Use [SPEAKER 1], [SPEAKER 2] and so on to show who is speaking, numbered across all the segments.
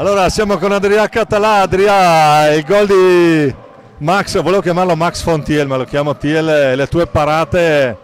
[SPEAKER 1] Allora siamo con Adrià Cataladria, il gol di Max, volevo chiamarlo Max Fontiel, ma lo chiamo Tiel, le tue parate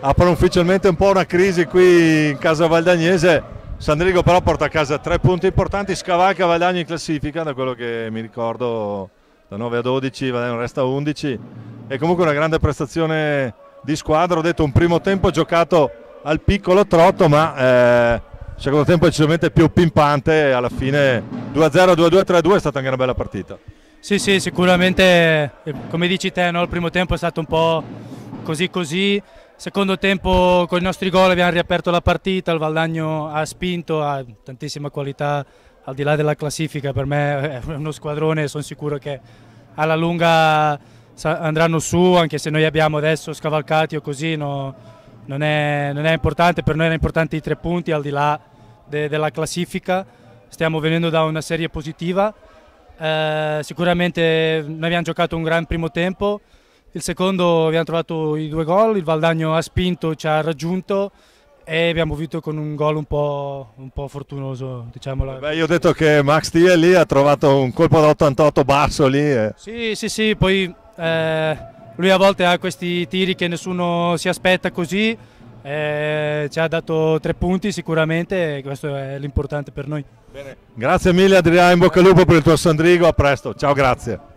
[SPEAKER 1] aprono ufficialmente un po' una crisi qui in casa Valdagnese. Sandrigo però porta a casa tre punti importanti, scavalca Valdagno in classifica, da quello che mi ricordo da 9 a 12, Valdagno resta 11. È comunque una grande prestazione di squadra, ho detto un primo tempo giocato al piccolo trotto, ma... Eh, secondo tempo decisamente più pimpante e alla fine 2-0, 2-2, 3-2 è stata anche una bella partita.
[SPEAKER 2] Sì, sì, sicuramente eh, come dici te, no? il primo tempo è stato un po' così così, secondo tempo con i nostri gol abbiamo riaperto la partita, il Valdagno ha spinto, ha tantissima qualità al di là della classifica, per me è uno squadrone, sono sicuro che alla lunga andranno su, anche se noi abbiamo adesso scavalcati o così, no, non, è, non è importante, per noi era importante i tre punti al di là de, della classifica, stiamo venendo da una serie positiva, eh, sicuramente noi abbiamo giocato un gran primo tempo, il secondo abbiamo trovato i due gol, il Valdagno ha spinto, ci ha raggiunto e abbiamo vinto con un gol un po', un po fortunoso. Diciamolo.
[SPEAKER 1] Beh, io ho detto che Max Thiel lì ha trovato un colpo da 88 basso lì. E... Eh.
[SPEAKER 2] Sì, sì, sì, poi eh, lui a volte ha questi tiri che nessuno si aspetta così eh, ci ha dato tre punti sicuramente e questo è l'importante per noi. Bene.
[SPEAKER 1] Grazie mille Adriano, in bocca al lupo per il tuo Sandrigo, a presto, ciao grazie.